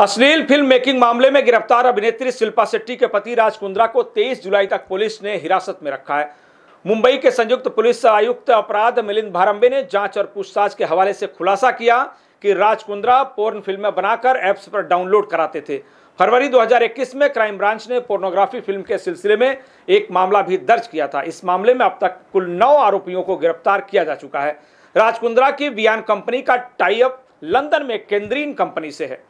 अश्लील film making मामले में गिरफ्तार अभिनेत्री शिल्पा शेट्टी के पति राज कुंद्रा को 23 जुलाई तक पुलिस ने हिरासत में रखा है मुंबई के संयुक्त पुलिस आयुक्त अपराध मिलिंद भारंबे ने जांच और पूछताछ के हवाले से खुलासा किया कि राज कुंद्रा पोर्न फिल्में बनाकर ऐप्स पर डाउनलोड कराते थे फरवरी 2021 में क्राइम ब्रांच ने पोर्नोग्राफी फिल्म के सिलसिले में एक मामला भी दर्ज किया था इस मामले में अब तक कुल नौ आरोपियों को गिरफ्तार किया जा चुका है राज कुंद्रा की बियान कंपनी का टाइप लंदन में केंद्रीन कंपनी से है